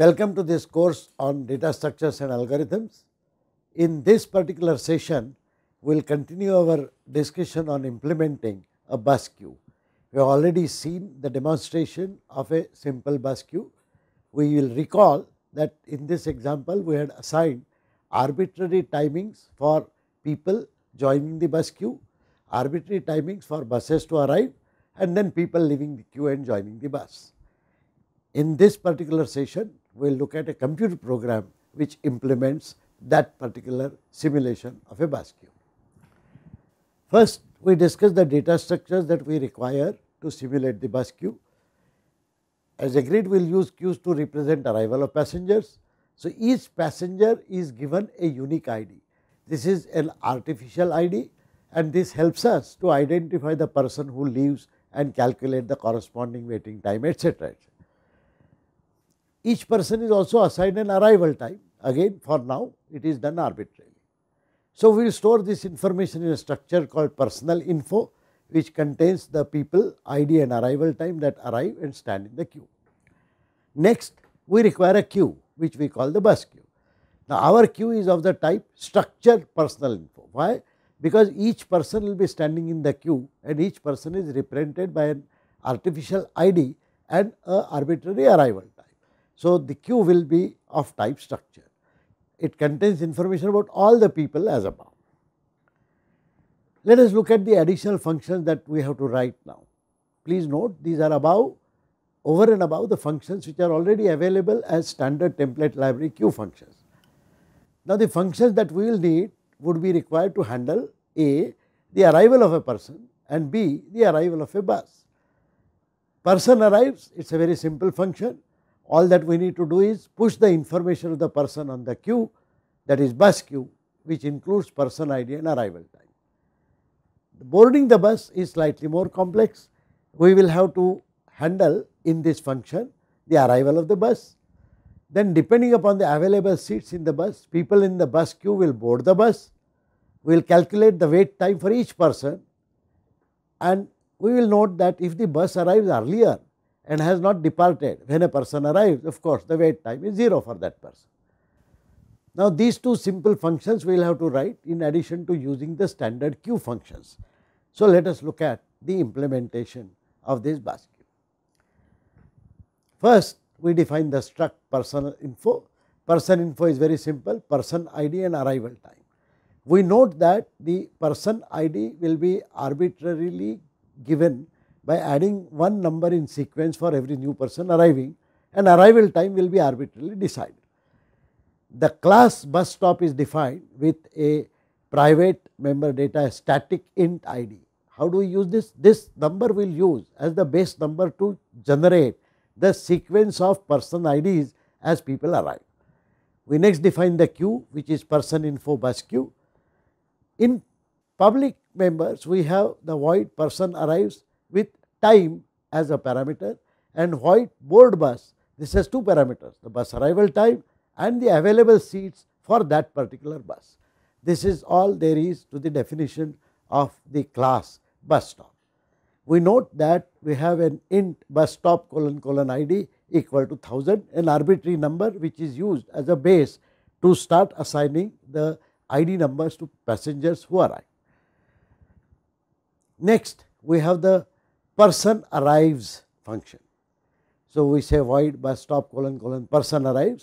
Welcome to this course on data structures and algorithms. In this particular session, we will continue our discussion on implementing a bus queue. We have already seen the demonstration of a simple bus queue. We will recall that in this example, we had assigned arbitrary timings for people joining the bus queue, arbitrary timings for buses to arrive and then people leaving the queue and joining the bus. In this particular session, we will look at a computer program which implements that particular simulation of a bus queue. First we discuss the data structures that we require to simulate the bus queue. As agreed we will use queues to represent arrival of passengers. So, each passenger is given a unique ID. This is an artificial ID and this helps us to identify the person who leaves and calculate the corresponding waiting time etcetera, etc. Each person is also assigned an arrival time. Again, for now, it is done arbitrarily. So, we will store this information in a structure called personal info, which contains the people, ID and arrival time that arrive and stand in the queue. Next, we require a queue, which we call the bus queue. Now, our queue is of the type structure personal info. Why? Because each person will be standing in the queue and each person is represented by an artificial ID and a arbitrary arrival time. So, the queue will be of type structure. It contains information about all the people as above. Let us look at the additional functions that we have to write now. Please note these are above over and above the functions which are already available as standard template library queue functions. Now, the functions that we will need would be required to handle A the arrival of a person and B the arrival of a bus. Person arrives, it is a very simple function all that we need to do is push the information of the person on the queue that is bus queue which includes person ID and arrival time. Boarding the bus is slightly more complex. We will have to handle in this function the arrival of the bus. Then depending upon the available seats in the bus, people in the bus queue will board the bus. We will calculate the wait time for each person and we will note that if the bus arrives earlier, and has not departed. When a person arrives, of course, the wait time is 0 for that person. Now, these two simple functions we will have to write in addition to using the standard Q functions. So, let us look at the implementation of this basket. First, we define the struct person info. Person info is very simple, person ID and arrival time. We note that the person ID will be arbitrarily given by adding one number in sequence for every new person arriving and arrival time will be arbitrarily decided. The class bus stop is defined with a private member data static int id. How do we use this? This number will use as the base number to generate the sequence of person IDs as people arrive. We next define the queue which is person info bus queue. In public members we have the void person arrives with time as a parameter and White board bus, this has two parameters, the bus arrival time and the available seats for that particular bus. This is all there is to the definition of the class bus stop. We note that we have an int bus stop colon colon id equal to 1000, an arbitrary number which is used as a base to start assigning the ID numbers to passengers who arrive. Next, we have the person arrives function. So, we say void bus stop colon colon person arrives.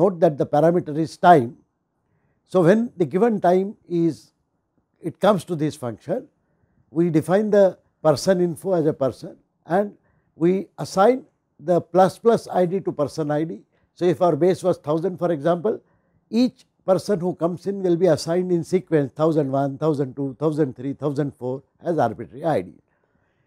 Note that the parameter is time. So, when the given time is it comes to this function, we define the person info as a person and we assign the plus plus id to person id. So, if our base was 1000 for example, each person who comes in will be assigned in sequence 1001, 1002, 1003, 1004 as arbitrary id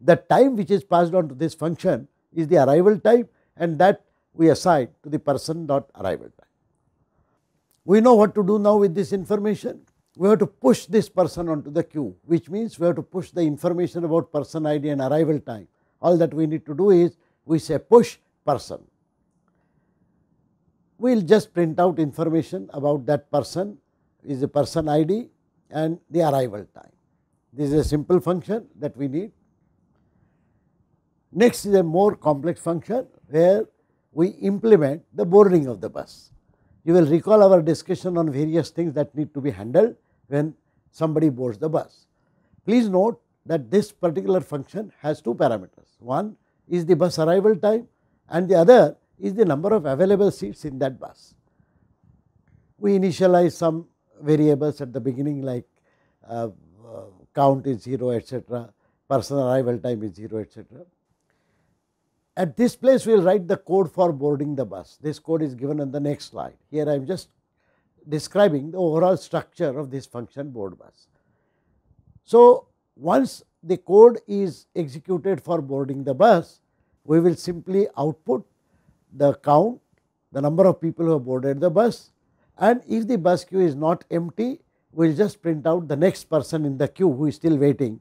the time which is passed on to this function is the arrival time and that we assign to the person dot arrival time. We know what to do now with this information. We have to push this person onto the queue, which means we have to push the information about person ID and arrival time. All that we need to do is we say push person. We will just print out information about that person is the person ID and the arrival time. This is a simple function that we need Next is a more complex function where we implement the boarding of the bus. You will recall our discussion on various things that need to be handled when somebody boards the bus. Please note that this particular function has two parameters. One is the bus arrival time and the other is the number of available seats in that bus. We initialize some variables at the beginning like uh, uh, count is 0 etc., person arrival time is 0 etc. At this place, we will write the code for boarding the bus. This code is given on the next slide. Here I am just describing the overall structure of this function board bus. So, once the code is executed for boarding the bus, we will simply output the count, the number of people who have boarded the bus and if the bus queue is not empty, we will just print out the next person in the queue who is still waiting.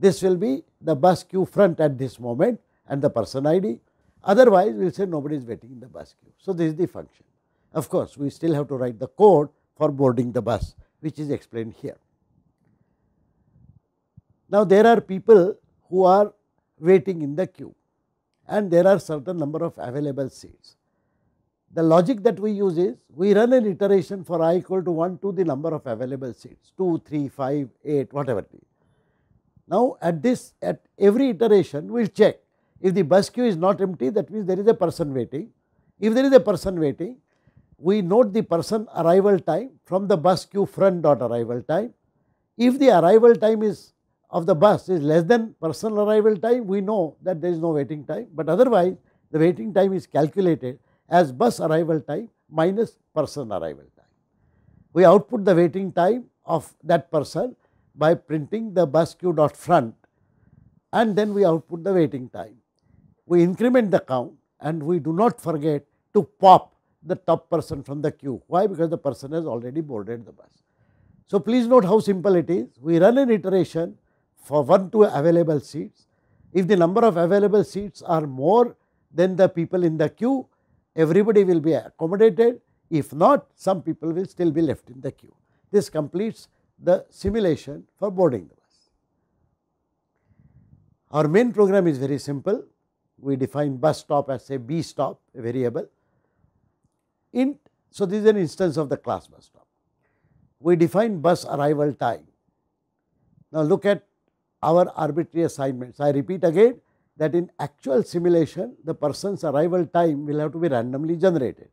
This will be the bus queue front at this moment and the person ID. Otherwise, we will say nobody is waiting in the bus queue. So, this is the function. Of course, we still have to write the code for boarding the bus, which is explained here. Now, there are people who are waiting in the queue and there are certain number of available seats. The logic that we use is we run an iteration for i equal to 1 to the number of available seats 2, 3, 5, 8, whatever it is. Now, at this at every iteration we will check if the bus queue is not empty, that means there is a person waiting. If there is a person waiting, we note the person arrival time from the bus queue front dot arrival time. If the arrival time is of the bus is less than personal arrival time, we know that there is no waiting time. But otherwise, the waiting time is calculated as bus arrival time minus person arrival time. We output the waiting time of that person by printing the bus queue dot front and then we output the waiting time we increment the count and we do not forget to pop the top person from the queue. Why? Because the person has already boarded the bus. So please note how simple it is. We run an iteration for one to available seats. If the number of available seats are more than the people in the queue, everybody will be accommodated. If not, some people will still be left in the queue. This completes the simulation for boarding the bus. Our main program is very simple we define bus stop as a B stop a variable. In, so, this is an instance of the class bus stop. We define bus arrival time. Now, look at our arbitrary assignments. I repeat again that in actual simulation the person's arrival time will have to be randomly generated.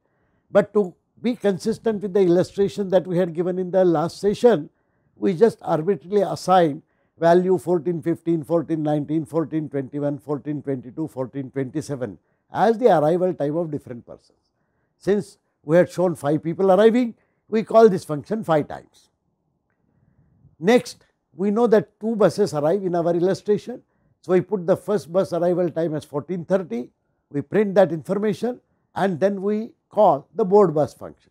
But to be consistent with the illustration that we had given in the last session, we just arbitrarily assign value 14, 15, 14, 19, 14, 21, 14, 22, 14, 27 as the arrival time of different persons. Since we had shown 5 people arriving, we call this function 5 times. Next, we know that 2 buses arrive in our illustration. So, we put the first bus arrival time as 14.30, we print that information and then we call the board bus function.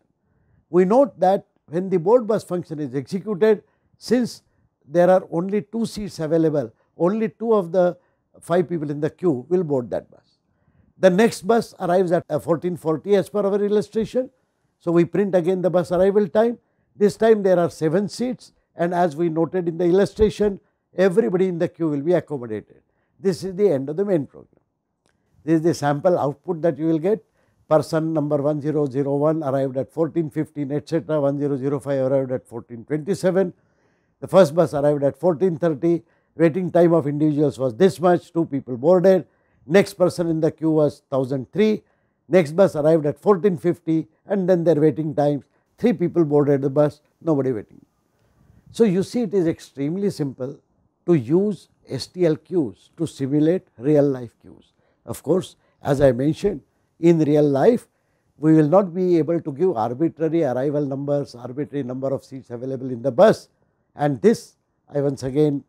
We note that when the board bus function is executed, since there are only two seats available, only two of the five people in the queue will board that bus. The next bus arrives at 1440 uh, as per our illustration. So, we print again the bus arrival time. This time there are 7 seats and as we noted in the illustration, everybody in the queue will be accommodated. This is the end of the main program. This is the sample output that you will get. Person number 1001 arrived at 1415 etc. 1005 arrived at 1427. The first bus arrived at 14.30, waiting time of individuals was this much, two people boarded, next person in the queue was 1003, next bus arrived at 14.50 and then their waiting times, three people boarded the bus, nobody waiting. So, you see it is extremely simple to use STL queues to simulate real life queues. Of course, as I mentioned in real life we will not be able to give arbitrary arrival numbers, arbitrary number of seats available in the bus and this I once again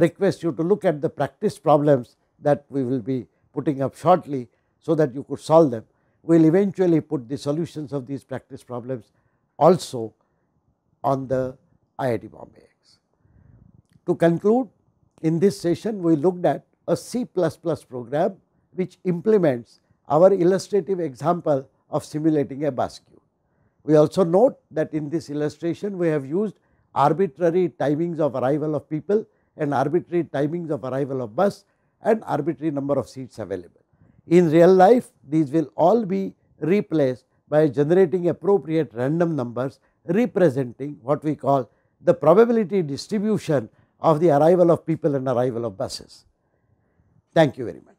request you to look at the practice problems that we will be putting up shortly so that you could solve them. We will eventually put the solutions of these practice problems also on the IIT Bombay X. To conclude in this session we looked at a C++ program which implements our illustrative example of simulating a bus queue. We also note that in this illustration we have used arbitrary timings of arrival of people and arbitrary timings of arrival of bus and arbitrary number of seats available. In real life, these will all be replaced by generating appropriate random numbers representing what we call the probability distribution of the arrival of people and arrival of buses. Thank you very much.